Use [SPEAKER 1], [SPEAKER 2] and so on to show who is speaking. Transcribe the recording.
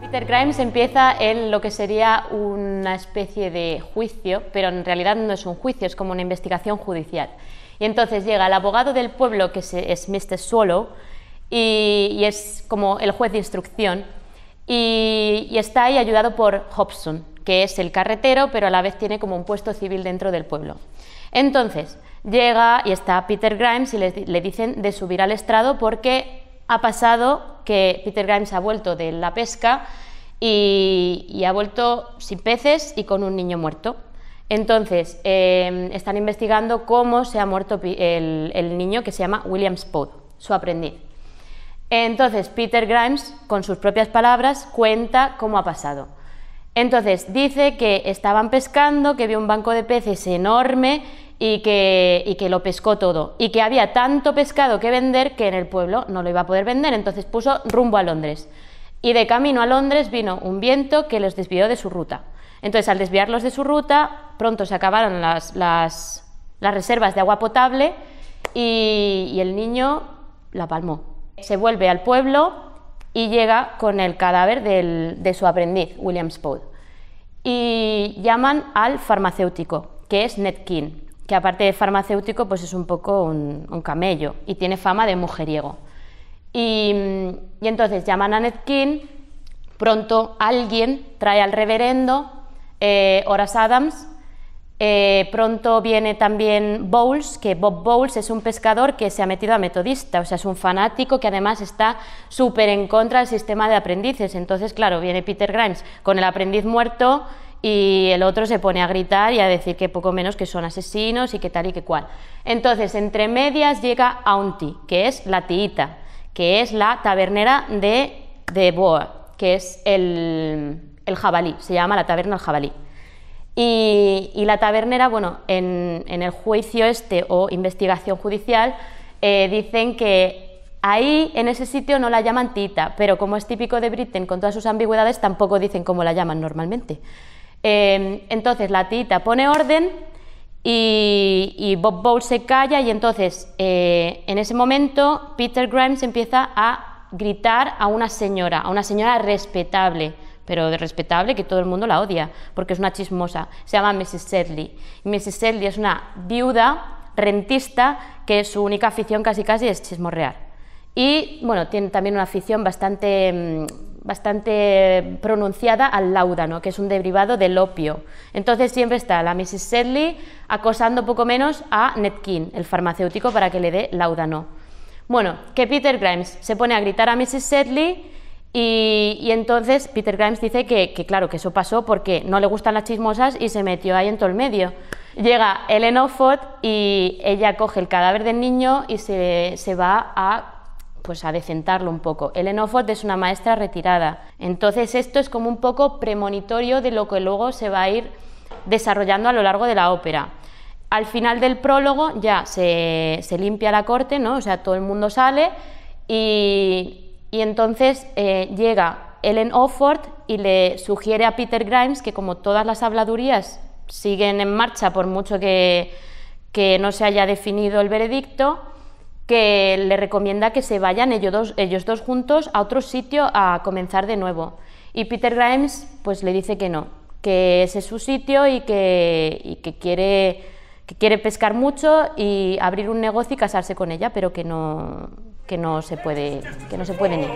[SPEAKER 1] Peter Grimes, empieza en lo que sería una especie de juicio, pero en realidad no es un juicio, es como una investigación judicial. Y entonces llega el abogado del pueblo, que es Mr. Swallow, y, es como el juez de instrucción, y, está ahí ayudado por Hobson, que es el carretero, pero a la vez tiene como un puesto civil dentro del pueblo. Entonces, Llega y está Peter Grimes y le, dicen de subir al estrado porque ha pasado que Peter Grimes ha vuelto de la pesca y, ha vuelto sin peces y con un niño muerto. Entonces, em, están investigando cómo se ha muerto el, niño que se llama William Spode, su aprendiz. Entonces, Peter Grimes, con sus propias palabras, cuenta cómo ha pasado. Entonces, dice que estaban pescando, que vio un banco de peces enorme y que, lo pescó todo. Y que había tanto pescado que vender que en el pueblo no lo iba a poder vender, entonces puso rumbo a Londres. Y de camino a Londres vino un viento que los desvió de su ruta. Entonces, al desviarlos de su ruta, pronto se acabaron las, reservas de agua potable y, el niño la palmó. Se vuelve al pueblo y llega con el cadáver de su aprendiz, William Spode. Y llaman al farmacéutico, que es Ned King que aparte de farmacéutico, pues es un poco un, camello y tiene fama de mujeriego. Y, mm, entonces llaman a Ned pronto alguien trae al reverendo eh, Horace Adams, eh, pronto viene también Bowles, que Bob Bowles es un pescador que se ha metido a metodista, o sea, es un fanático que además está súper en contra del sistema de aprendices. Entonces, claro, viene Peter Grimes con el aprendiz muerto y el otro se pone a gritar y a decir que poco menos que son asesinos y que tal y que cual. Entonces, entre medias llega a Auntie, que es la tiita, que es la tabernera de, de Boa, que es el, jabalí, se llama la taberna del jabalí. Y, y, la tabernera, bueno, en, el juicio este o investigación judicial, eh, dicen que ahí, en ese sitio, no la llaman tita, pero como es típico de Britain, con todas sus ambigüedades, tampoco dicen cómo la llaman normalmente. Em, entonces la tita pone orden y, Bob Bowles se calla y entonces eh, en ese momento Peter Grimes empieza a gritar a una señora, a una señora respetable, pero de respetable que todo el mundo la odia, porque es una chismosa. Se llama Mrs. Sedley. Mrs. Sedley es una viuda rentista que su única afición casi casi es chismorrear. Y bueno, tiene también una afición bastante mm, bastante pronunciada al laúdano, que es un derivado del opio. Entonces siempre está la Mrs. Sedley acosando poco menos a Netkin, el farmacéutico, para que le dé laúdano. Bueno, que Peter Grimes se pone a gritar a Mrs. Sedley y, entonces Peter Grimes dice que, claro, que eso pasó porque no le gustan las chismosas y se metió ahí en todo el medio. Llega Ellen Offord y ella coge el cadáver del niño y se, se va a pues decentarlo un poco. Ellen Offord es una maestra retirada, entonces esto es como un poco premonitorio de lo que luego se va a ir desarrollando a lo largo de la ópera. Al final del prólogo ya se, limpia la corte, ¿no? o sea, todo el mundo sale y, entonces eh, llega Ellen Offord y le sugiere a Peter Grimes que como todas las habladurías siguen en marcha por mucho que, que no se haya definido el veredicto, que le recomienda que se vayan ellos dos, ellos dos juntos a otro sitio a comenzar de nuevo. Y Peter Grimes pues le dice que no, que ese es su sitio y que, que quiere que quiere pescar mucho y abrir un negocio y casarse con ella, pero que no, que no se puede que no se puede